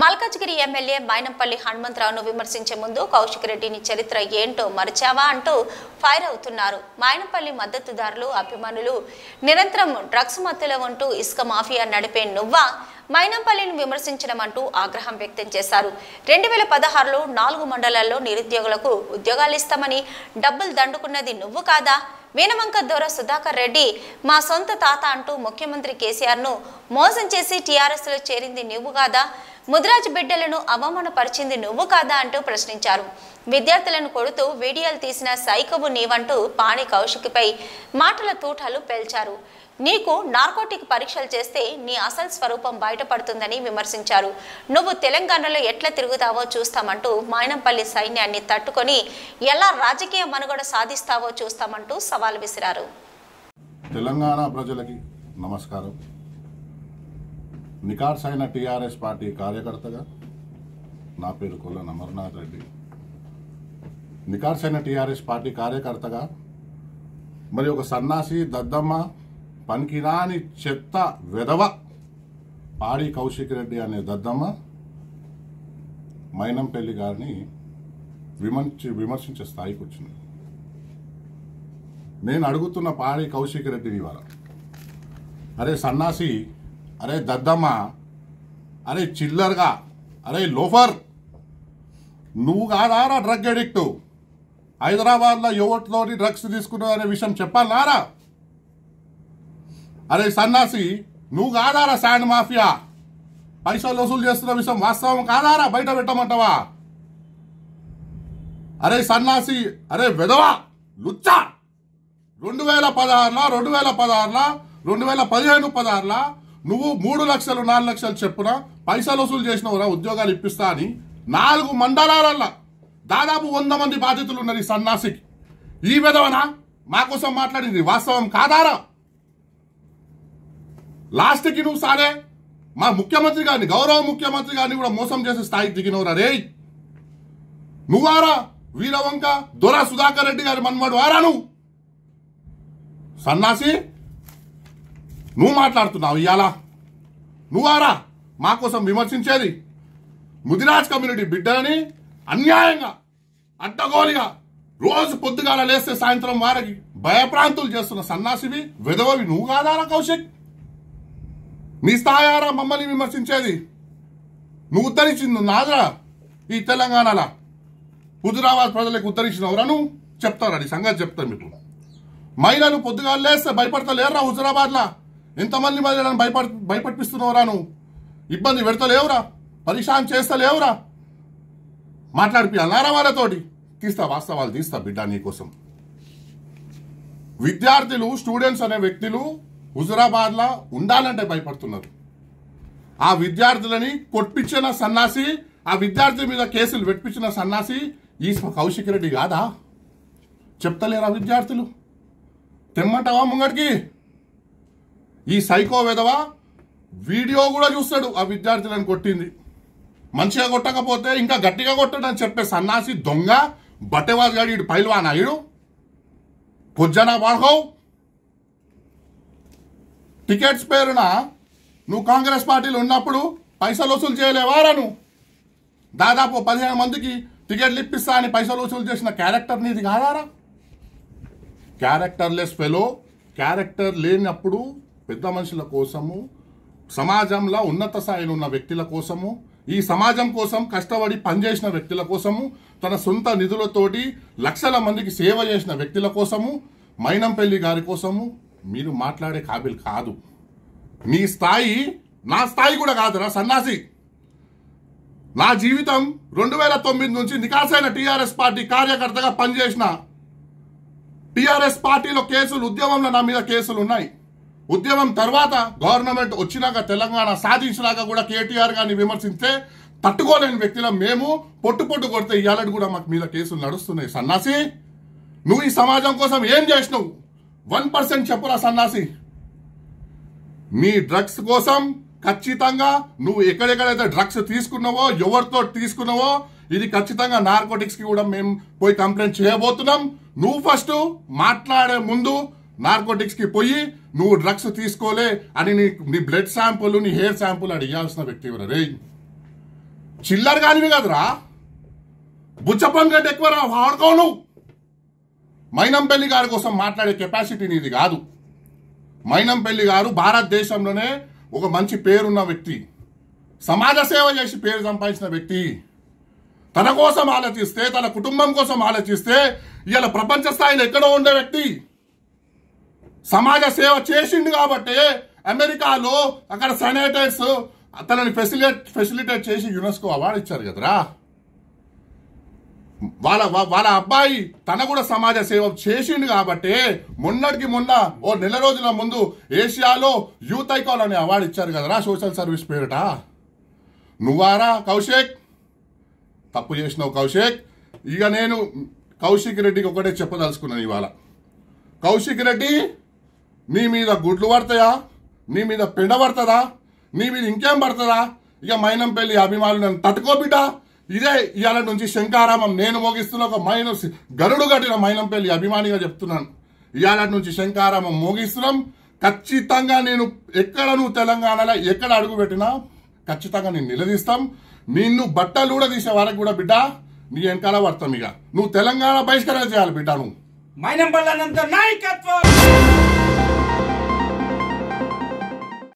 Malkajgiri MLA Mynampally హనుమంతరావును విమర్శించే ముందు కౌశిక్ రెడ్డిని చరిత్ర ఏంటో మరిచావా అంటూ ఫైర్ అవుతున్నారు మైనంపల్లి మద్దతుదారులు అభిమానులు నిరంతరం డ్రగ్స్ మత్తులో ఉంటూ ఇసుక మాఫియా నడిపే నువ్వా మైనంపల్లిని విమర్శించడం అంటూ ఆగ్రహం వ్యక్తం చేశారు రెండు వేల పదహారులో నాలుగు మండలాల్లో నిరుద్యోగులకు ఉద్యోగాలు ఇస్తామని డబ్బులు దండుకున్నది నువ్వు కాదా వీనమంక దూర సుధాకర్ రెడ్డి మా సొంత తాత అంటూ ముఖ్యమంత్రి కేసీఆర్ను మోసం చేసి టీఆర్ఎస్లో చేరింది నువ్వు కాదా ముదిరాజు బిడ్డలను అవమానపరిచింది నువ్వు కాదా అంటూ ప్రశ్నించారు విద్యార్థులను కొడుతూ వీడియోలు తీసిన సైకబు నీవంటూ పాణి కౌశిక్పై మాటల తూటాలు పేల్చారు నీకు నార్కోటిక్ పరీక్షలు చేస్తే నీ అసలు స్వరూపం బయటపడుతుందని విమర్శించారు నువ్వు తెలంగాణలో ఎట్లా తిరుగుతావో చూస్తామంటూ మాయనంపల్లి సైన్యాన్ని తట్టుకొని ఎలా రాజకీయ మనుగడ సాధిస్తావో చూస్తామంటూ సవాల్ విసిరారు తెలంగాణ ప్రజలకి నమస్కారం నికార్సైన టీఆర్ఎస్ పార్టీ కార్యకర్తగా నా పేరు కొల్లన్ అమర్నాథ్ రెడ్డి నికార్సైన టీఆర్ఎస్ పార్టీ కార్యకర్తగా మరి ఒక సన్నాసి దద్దమ్మ పనికిరాని చెత్త వెధవ పాడి కౌశిక్ రెడ్డి అనే దద్దమ్మ మైనంపల్లి గారిని విమర్శి విమర్శించే స్థాయికి వచ్చింది నేను అడుగుతున్న పాడి కౌశిక్ రెడ్డిని ఇవాళ అరే సన్నాసి అరే దద్దమ్మ అరే చిల్లర్గా అరే లోఫర్ నువ్వు కాదారా డ్రగ్ ఎడిక్ట్ హైదరాబాద్లో యువట్లోని డ్రగ్స్ తీసుకున్నావు అనే విషయం చెప్పాలారా అరే సన్నాసి నువ్వు కాదారా శాండ్ మాఫియా పైసలు వసూలు చేస్తున్న విషయం వాస్తవం కాదారా బయట పెట్టమంటావా అరే సన్నాసి అరే వెధవా లుచ్చా రెండు వేల పదహారున రెండు వేల పదహారున రెండు వేల పదిహేను పదహారున నువ్వు మూడు లక్షలు నాలుగు లక్షలు చెప్పున పైసలు వసూలు చేసినవురా ఉద్యోగాలు ఇప్పిస్తా అని నాలుగు మండలాలల్లా దాదాపు వంద మంది బాధితులు ఉన్నారు ఈ సన్నాసికి ఈ విధవనా మా కోసం మాట్లాడింది వాస్తవం కాదారా లాస్ట్కి నువ్వు సారే మా ముఖ్యమంత్రి గారిని గౌరవ ముఖ్యమంత్రి గారిని కూడా మోసం చేసే స్థాయికి దిగినవురా రే నువ్వారా వీరవంక దొర సుధాకర్ రెడ్డి గారి మన్మడు వారా నువ్వు సన్నాసి నువ్వు మాట్లాడుతున్నావు ఇవాళ నువ్వారా మా కోసం విమర్శించేది ముదిరాజ్ కమ్యూనిటీ బిడ్డని అన్యాయంగా అడ్డగోలిగా రోజు పొద్దుగాల లేస్తే సాయంత్రం వారికి భయప్రాంతులు చేస్తున్న సన్నాసివి విధవవి నువ్వు కాదారా కౌశిక్ నీ స్థాయారా మమ్మల్ని విమర్శించేది నువ్వు ఉద్ధరించింది నాదరా ఈ తెలంగాణలా హుజురాబాద్ ప్రజలకు ఉత్తరించిన నువ్వు చెప్తారా సంగతి చెప్తాను మీకు మహిళలు పొద్దుగా లేస్తే భయపడతా భయపడతలేరా హుజురాబాద్లా ఇంతమంది మళ్ళీ నన్ను భయపడ భయపడిపిస్తున్నావురా నువ్వు ఇబ్బంది పెడతలేవురా పరిశాన్ చేస్తలేవురా మాట్లాడిపియాలరా వాళ్ళతోటి తీస్తా వాస్తవాలు తీస్తా బిడ్డ నీకోసం విద్యార్థులు స్టూడెంట్స్ అనే వ్యక్తులు హుజురాబాద్లో ఉండాలంటే భయపడుతున్నారు ఆ విద్యార్థులని కొట్టించిన సన్నాసి ఆ విద్యార్థి మీద కేసులు పెట్టించిన సన్నాసి ఈ కౌశిక్ రెడ్డి కాదా చెప్తలేరా విద్యార్థులు తెమ్మంటావా ముంగడికి ఈ సైకో విధవ వీడియో కూడా చూస్తాడు ఆ విద్యార్థులను కొట్టింది మంచిగా కొట్టకపోతే ఇంకా గట్టిగా కొట్టడం అని చెప్పే సన్నాసి దొంగ బట్టెవాజుగాడు ఇటు పైల్వాన్ అయ్యుడు పొజ్జన బాడకవు టికెట్స్ పేరున నువ్వు కాంగ్రెస్ పార్టీలు ఉన్నప్పుడు పైసలు వసూలు చేయలేవారా నువ్వు దాదాపు పదిహేను మందికి టికెట్లు ఇప్పిస్తా అని పైసలు వసూలు చేసిన క్యారెక్టర్ నీది కాదారా క్యారెక్టర్లెస్ ఫెలో క్యారెక్టర్ లేనప్పుడు పెద్ద మనుషుల కోసము సమాజంలో ఉన్నత స్థాయిలో ఉన్న వ్యక్తుల కోసము ఈ సమాజం కోసం కష్టపడి పనిచేసిన వ్యక్తుల కోసము తన సొంత నిధులతోటి లక్షల మందికి సేవ చేసిన వ్యక్తుల కోసము మైనంపల్లి గారి కోసము మీరు మాట్లాడే కాబిల్ కాదు మీ స్థాయి నా స్థాయి కూడా కాదురా సన్నాసి నా జీవితం రెండు వేల తొమ్మిది నుంచి నికాసైన టీఆర్ఎస్ పార్టీ కార్యకర్తగా పనిచేసిన టీఆర్ఎస్ పార్టీలో కేసులు ఉద్యమంలో నా మీద కేసులు ఉన్నాయి ఉద్యమం తర్వాత గవర్నమెంట్ వచ్చినాక తెలంగాణ సాధించినాక కూడా కేటీఆర్ గారిని విమర్శిస్తే తట్టుకోలేని వ్యక్తిలో మేము పొట్టు పొట్టు కొడితే ఇవాళ కూడా మాకు మీద కేసులు నడుస్తున్నాయి సన్నాసి నువ్వు ఈ సమాజం కోసం ఏం చేసినావు వన్ పర్సెంట్ చెప్పురా సన్నాసి నీ డ్రగ్స్ కోసం ఖచ్చితంగా నువ్వు ఎక్కడెక్కడైతే డ్రగ్స్ తీసుకున్నావో ఎవరితో తీసుకున్నావో ఇది ఖచ్చితంగా నార్కోటిక్స్ కి కూడా మేము పోయి కంప్లైంట్ చేయబోతున్నాం నువ్వు ఫస్ట్ మాట్లాడే ముందు నార్కోటిక్స్కి పోయి నువ్వు డ్రగ్స్ తీసుకోలే అని నీ నీ బ్లడ్ శాంపుల్ నీ హెయిర్ శాంపుల్ అడిగాల్సిన వ్యక్తి ఎవరు రే చిల్లర కానివి కదరా బుచ్చపం కంటే ఎక్కువ వాడుకో నువ్వు మైనంపల్లి గారి కోసం మాట్లాడే కెపాసిటీ నీది కాదు మైనంపల్లి గారు భారతదేశంలోనే ఒక మంచి పేరున్న వ్యక్తి సమాజ సేవ చేసి పేరు సంపాదించిన వ్యక్తి తన కోసం ఆలోచిస్తే తన కుటుంబం కోసం ఆలోచిస్తే ఇలా ప్రపంచ స్థాయిలో ఎక్కడో ఉండే వ్యక్తి సమాజ సేవ చేసిండు కాబట్టి అమెరికాలో అక్కడ సెనేటర్స్ అతనిని ఫెసిలిటేట్ ఫెసిలిటేట్ చేసి యునెస్కో అవార్డు ఇచ్చారు కదరా వాళ్ళ వాళ్ళ అబ్బాయి తన కూడా సమాజ సేవ చేసిండు కాబట్టి మొన్నటికి మొన్న ఓ నెల రోజుల ముందు ఏషియాలో యూత్ ఐకాల్ అనే అవార్డు ఇచ్చారు కదరా సోషల్ సర్వీస్ పేరిట నువ్వారా కౌశిక్ తప్పు చేసినావు కౌశిక్ ఇక నేను కౌశిక్ రెడ్డికి ఒకటే చెప్పదలుచుకున్నాను ఇవాళ కౌశిక్ రెడ్డి నీ మీద గుడ్లు పడతాయా నీ మీద పెండ పడుతుందా నీ మీద ఇంకేం పడుతుందా ఇక మైనంపల్లి అభిమానులు నన్ను తట్టుకోబిడ్డ ఇదే ఇవాళ నుంచి శంకారామం నేను మోగిస్తున్న ఒక మైన గరుడు కట్టిన మైనంపల్లి అభిమానిగా చెప్తున్నాను ఇవాళ నుంచి శంకారామం మోగిస్తున్నాం ఖచ్చితంగా నేను ఎక్కడ నువ్వు తెలంగాణలో ఎక్కడ అడుగు పెట్టినా ఖచ్చితంగా నేను నిలదీస్తాం నిన్ను బట్టలు కూడా తీసే వరకు కూడా బిడ్డ నీ వెనకాల పడతాం ఇక నువ్వు తెలంగాణ బహిష్కరణ చేయాలి బిడ్డ నువ్వు మైనంపల్లి నాయకత్వం